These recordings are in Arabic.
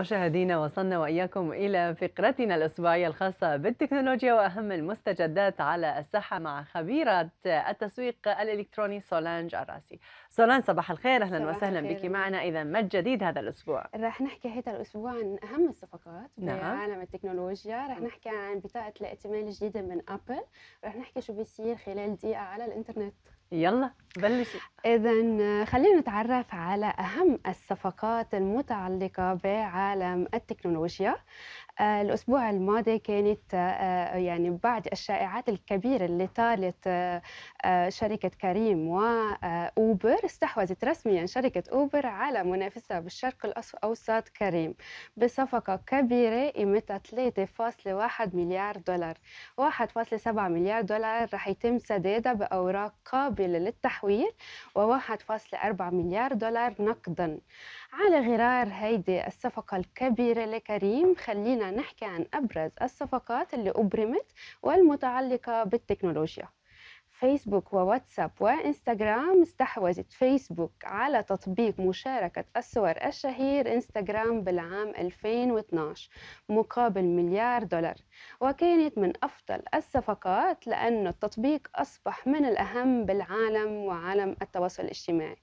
مشاهدينا وصلنا وإياكم إلى فقرتنا الأسبوعية الخاصة بالتكنولوجيا وأهم المستجدات على الساحة مع خبيرة التسويق الإلكتروني سولانج الراسي سولانج صباح الخير أهلا صباح وسهلا بك معنا إذا ما الجديد هذا الأسبوع؟ راح نحكي هذا الأسبوع عن أهم الصفقات نعم. بعالم التكنولوجيا راح نعم. نحكي عن بطاقة الائتمان الجديدة من أبل راح نحكي شو بيصير خلال دقيقة على الإنترنت يلا بلشي إذا خلينا نتعرف على أهم الصفقات المتعلقة بعالم التكنولوجيا آه، الأسبوع الماضي كانت آه، آه، يعني بعض الشائعات الكبيرة اللي طالت شركة كريم وأوبر استحوذت رسميا شركة أوبر على منافسها بالشرق الأوسط كريم بصفقة كبيرة قيمتها 3.1 مليار دولار 1.7 مليار دولار راح يتم سدادها بأوراق قابلة للتحويل التحويل و1.4 مليار دولار نقدا على غرار هيدي الصفقة الكبيرة لكريم خلينا نحكي عن أبرز الصفقات اللي أبرمت والمتعلقة بالتكنولوجيا فيسبوك وواتساب وإنستغرام استحوذت فيسبوك على تطبيق مشاركة الصور الشهير إنستغرام بالعام 2012 مقابل مليار دولار وكانت من أفضل الصفقات لأن التطبيق أصبح من الأهم بالعالم وعالم التواصل الاجتماعي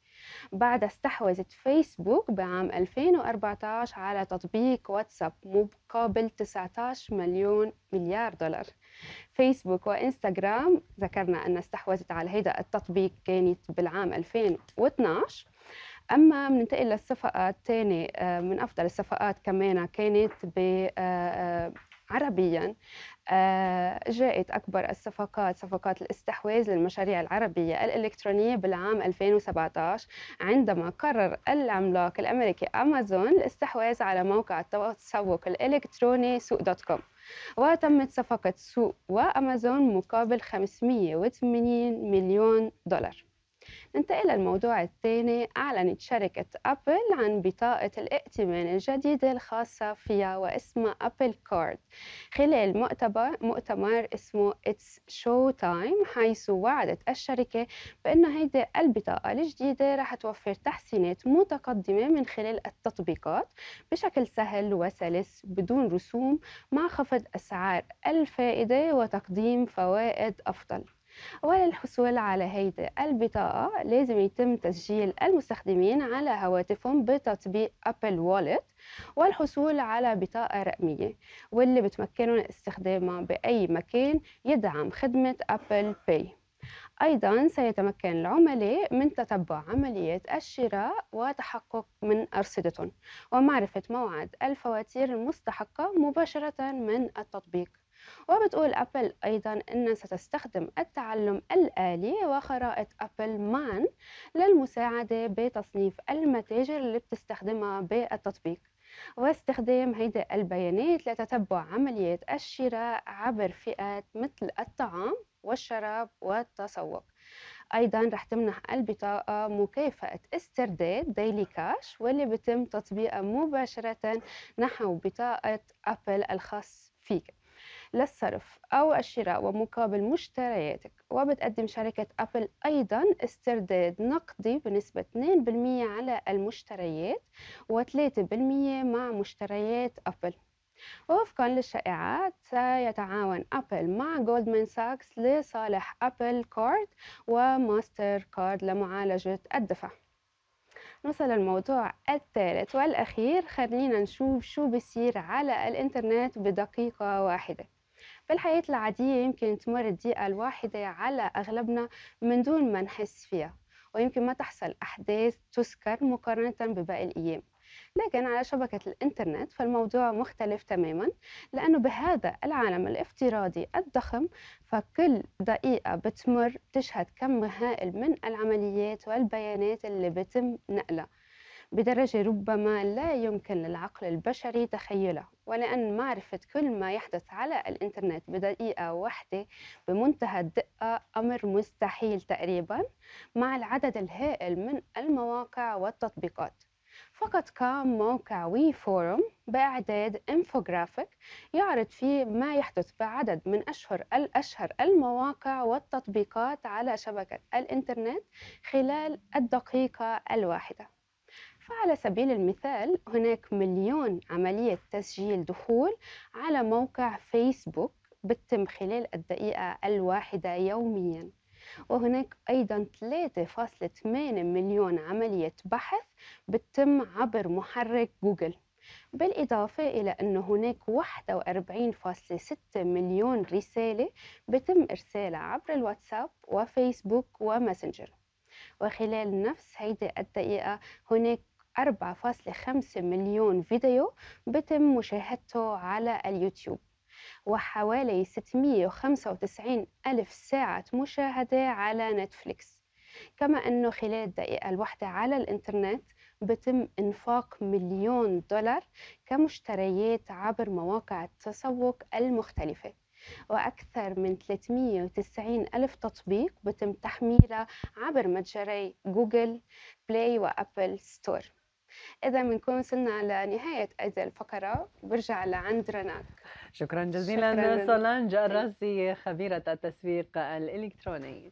بعد استحوذت فيسبوك بعام 2014 على تطبيق واتساب مقابل 19 مليون مليار دولار فيسبوك وإنستغرام ذكرنا أن استحوذت على هذا التطبيق كانت بالعام 2012 اما بننتقل للصفقات الثانيه آه، من افضل الصفقات كمان كانت ب آه، آه، عربيا آه، جاءت أكبر الصفقات صفقات الاستحواذ للمشاريع العربية الإلكترونية بالعام 2017 عندما قرر العملاق الأمريكي أمازون الاستحواذ على موقع التسوق الإلكتروني سوق دوت كوم وتمت صفقة سوق وأمازون مقابل 580 مليون دولار ننتقل للموضوع الثاني أعلنت شركة أبل عن بطاقة الائتمان الجديدة الخاصة فيها واسمها أبل كارد خلال مؤتمر مؤتمر اسمه اتس شو تايم حيث وعدت الشركة بأن هيدي البطاقة الجديدة رح توفر تحسينات متقدمة من خلال التطبيقات بشكل سهل وسلس بدون رسوم مع خفض أسعار الفائدة وتقديم فوائد أفضل وللحصول على هذه البطاقة لازم يتم تسجيل المستخدمين على هواتفهم بتطبيق أبل والت والحصول على بطاقة رقمية واللي بتمكنهم استخدامها بأي مكان يدعم خدمة أبل باي أيضا سيتمكن العملاء من تتبع عمليات الشراء وتحقق من أرصدتهم ومعرفة موعد الفواتير المستحقة مباشرة من التطبيق وبتقول أبل أيضا أن ستستخدم التعلم الآلي وخرائط أبل معا للمساعدة بتصنيف المتاجر اللي بتستخدمها بالتطبيق واستخدام هيدا البيانات لتتبع عمليات الشراء عبر فئات مثل الطعام والشراب والتسوق ايضا رح تمنح البطاقه مكافاه استرداد ديلي كاش واللي بتم تطبيقها مباشره نحو بطاقه ابل الخاص فيك للصرف أو الشراء ومقابل مشترياتك وبتقدم شركة أبل أيضا استرداد نقدي بنسبة 2% على المشتريات و3% مع مشتريات أبل ووفقا للشائعات سيتعاون أبل مع جولدمان ساكس لصالح أبل كارد وماستر كارد لمعالجة الدفع نوصل للموضوع الثالث والأخير خلينا نشوف شو بصير على الإنترنت بدقيقة واحدة بالحياة العادية يمكن تمر الدقيقة الواحدة على أغلبنا من دون ما نحس فيها ويمكن ما تحصل أحداث تذكر مقارنة بباقي الأيام لكن على شبكة الإنترنت فالموضوع مختلف تماما لأنه بهذا العالم الافتراضي الضخم فكل دقيقة بتمر تشهد كم هائل من العمليات والبيانات اللي بتم نقلها بدرجة ربما لا يمكن للعقل البشري تخيله ولأن معرفة كل ما يحدث على الإنترنت بدقيقة واحدة بمنتهى الدقة أمر مستحيل تقريبا مع العدد الهائل من المواقع والتطبيقات فقط قام موقع وي فورم بإعداد إنفوغرافيك يعرض فيه ما يحدث بعدد من أشهر الأشهر المواقع والتطبيقات على شبكة الإنترنت خلال الدقيقة الواحدة فعلى سبيل المثال هناك مليون عملية تسجيل دخول على موقع فيسبوك بتتم خلال الدقيقة الواحدة يومياً وهناك أيضا 3.8 مليون عملية بحث بتتم عبر محرك جوجل بالإضافة إلى أن هناك 41.6 مليون رسالة بتم إرسالها عبر الواتساب وفيسبوك وماسنجر وخلال نفس هيدي الدقيقة هناك 4.5 مليون فيديو بتم مشاهدته على اليوتيوب وحوالي 695 ألف ساعة مشاهدة على نتفليكس كما أنه خلال الدقيقة الواحدة على الإنترنت بتم إنفاق مليون دولار كمشتريات عبر مواقع التسوق المختلفة وأكثر من 390 ألف تطبيق بتم تحميلها عبر متجري جوجل بلاي وأبل ستور إذا بنكون وصلنا لنهاية هذه الفقرة برجع لعند رناك شكرا جزيلا شكراً سولانج الراسي خبيرة التسويق الإلكتروني